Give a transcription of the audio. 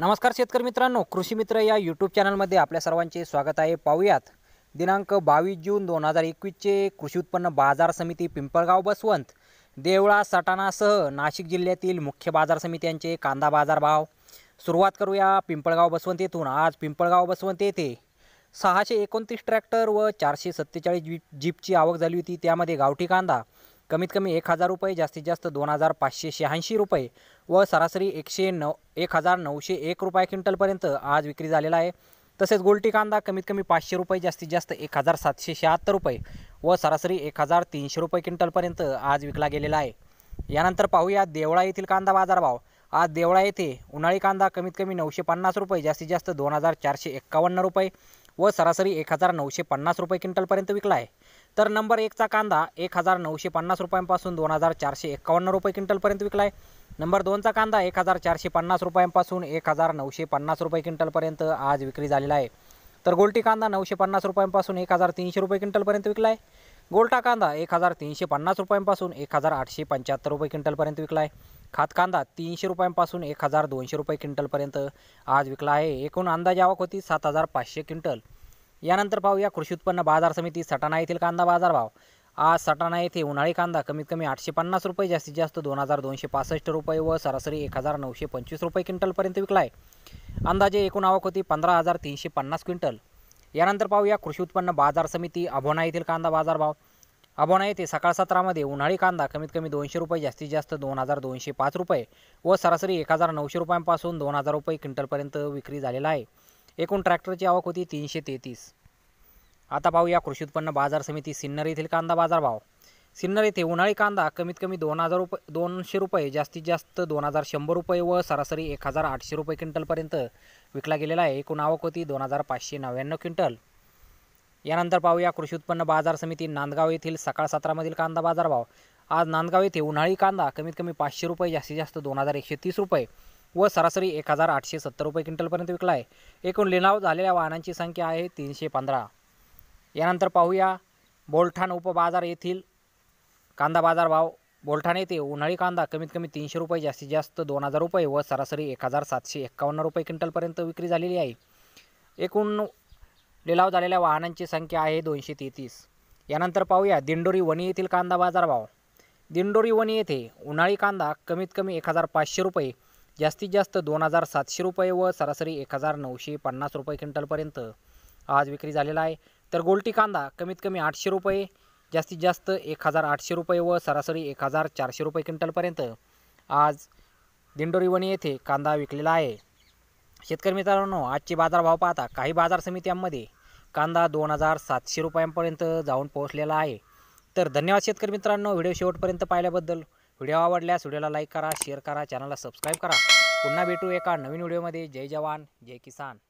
नमस्कार शेतकरी मित्रांनो कृषी मित्र या यूट्यूब चॅनलमध्ये आपल्या सर्वांचे स्वागत आहे पाहूयात दिनांक बावीस जून दोन हजार एकवीसचे कृषी उत्पन्न बाजार समिती पिंपळगाव बसवंत देवळा सटाणासह नाशिक जिल्ह्यातील मुख्य बाजार समित्यांचे कांदा बाजार भाव सुरुवात करूया पिंपळगाव बसवंत येथून आज पिंपळगाव बसवंत येथे सहाशे एकोणतीस ट्रॅक्टर व चारशे सत्तेचाळीस जी जीपची आवक झाली होती त्यामध्ये गावठी कांदा कमीत कमी एक हजार रुपये जास्तीत जास्त दोन हजार पाचशे शहाऐंशी रुपये व सरासरी एकशे नऊ एक हजार नऊशे एक रुपये क्विंटलपर्यंत आज विक्री झालेला आहे तसेच गोलटी कांदा कमीत कमी पाचशे रुपये जास्तीत जास्त एक हजार सातशे शहात्तर रुपये व सरासरी एक हजार तीनशे रुपये क्विंटलपर्यंत आज विकला गेलेला आहे यानंतर पाहूया देवळा येथील कांदा बाजारभाव आज देवळा येथे उन्हाळी कांदा कमीत कमी नऊशे पन्नास रुपये जास्तीत जास्त दोन हजार चारशे एक्कावन्न रुपये व सरासरी एक हजार नऊशे पन्नास रुपये क्विंटलपर्यंत विकला आहे तर नंबर एकचा कांदा एक हजार नऊशे पन्नास रुपयांपासून दोन हजार चारशे एक्कावन्न रुपये क्विंटलपर्यंत विकला आहे नंबर दोनचा कांदा एक हजार चारशे पन्नास रुपयांपासून एक हजार नऊशे पन्नास रुपये क्विंटलपर्यंत आज विक्री झालेला आहे तर गोलटी कांदा नऊशे पन्नास रुपयांपासून एक हजार तीनशे रुपये क्विंटलपर्यंत विकला आहे गोल्टा कांदा एक हजार तीनशे पन्नास रुपयांपासून एक हजार आठशे पंच्याहत्तर रुपये क्विंटलपर्यंत विकला आहे खात कांदा तीनशे रुपयांपासून एक हजार दोनशे रुपये क्विंटलपर्यंत आज विकला आहे एकूण अंदाजे आवक होती सात हजार पाचशे क्विंटल यानंतर पाहूया कृषी उत्पन्न बाजार समिती सटाणा येथील कांदा बाजारभाव आज सटाणा येथे उन्हाळी कांदा कमीत कमी आठशे पन्नास रुपये जास्तीत जास्त दोन हजार दोनशे पासष्ट रुपये व सरासरी एक हजार नऊशे पंचवीस रुपये क्विंटलपर्यंत विकला आहे अंदाजे एकूण आवक होती पंधरा हजार तीनशे पन्नास क्विंटल यानंतर पाहूया कृषी उत्पन्न बाजार समिती अभोना येथील कांदा बाजारभाव अबोणा येथे सकाळ सत्रामध्ये उन्हाळी कांदा कमीत कमी दोनशे रुपये जास्तीत जास्त दोन हजार दोनशे पाच रुपये व सरासरी एक हजार नऊशे रुपयांपासून दोन हजार रुपये क्विंटलपर्यंत विक्री झालेला आहे एकूण ट्रॅक्टरची आवक होती तीनशे तेहतीस आता पाहूया कृषी उत्पन्न बाजार समिती सिन्नर येथील कांदा बाजार भाव सिन्नर येथे उन्हाळी कांदा कमीत कमी दोन हजार रुपये दोनशे रुपये जास्तीत जास्त दोन हजार शंभर रुपये व सरासरी एक हजार आठशे रुपये क्विंटलपर्यंत विकला गेलेला आहे एकूण आवक होती दोन हजार पाचशे नव्याण्णव क्विंटल यानंतर पाहूया कृषी उत्पन्न बाजार समिती नांदगाव येथील सकाळ सत्रामधील कांदा बाजारभाव आज नांदगाव येथे उन्हाळी कांदा कमीत कमी पाचशे रुपये जास्तीत जास्त दोन हजार एकशे तीस रुपये व सरासरी एक हजार आठशे सत्तर रुपये क्विंटलपर्यंत विकला आहे एकूण लिलाव झालेल्या वाहनांची संख्या आहे तीनशे पंधरा यानंतर पाहूया बोलठाण उपबाजार येथील कांदा बाजारभाव बोलठाण येथे उन्हाळी कांदा कमीत कमी तीनशे रुपये जास्तीत जास्त दोन हजार रुपये व सरासरी एक हजार सातशे एक्कावन्न रुपये क्विंटलपर्यंत विक्री झालेली आहे एकूण लिलाव झालेल्या वाहनांची संख्या आहे दोनशे तेहतीस यानंतर पाहूया दिंडोरी वणी येथील कांदा बाजारभाव दिंडोरी वणी येथे उन्हाळी कांदा कमीत कमी एक हजार पाचशे रुपये जास्तीत जास्त दोन हजार सातशे रुपये व सरासरी एक हजार नऊशे पन्नास रुपये क्विंटलपर्यंत आज विक्री झालेला आहे तर गोलटी कांदा कमीत कमी आठशे रुपये जास्तीत जास्त एक हजार आठशे रुपये व सरासरी एक हजार चारशे रुपये क्विंटलपर्यंत आज दिंडोरी वणी येथे कांदा विकलेला आहे शेतकरी मित्रांनो आजचे बाजारभाव पाहता काही बाजार समित्यांमध्ये कांदा दोन हजार सातशे रुपयांपर्यंत जाऊन पोहोचलेला आहे तर धन्यवाद शेतकरी मित्रांनो व्हिडिओ शेवटपर्यंत पाहिल्याबद्दल व्हिडिओ आवडल्यास व्हिडिओला लाईक करा शेअर करा चॅनलला सबस्क्राईब करा पुन्हा भेटू एका नवीन व्हिडिओमध्ये जय जवान जय किसान